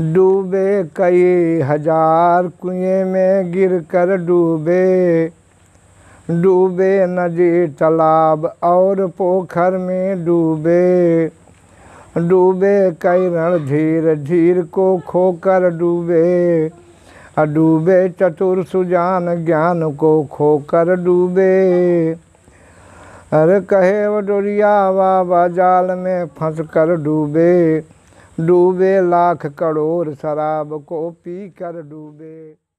डूबे कई हजार कुएं में गिर कर डूबे डूबे नदी तालाब और पोखर में डूबे डूबे कई रण धीर धीर को खोकर डूबे डूबे चतुर सुजान ज्ञान को खोकर डूबे अरे कहे वो डोरिया बाबा जाल में फंस कर डूबे डूबे लाख करोड़ शराब को पी कर डूबे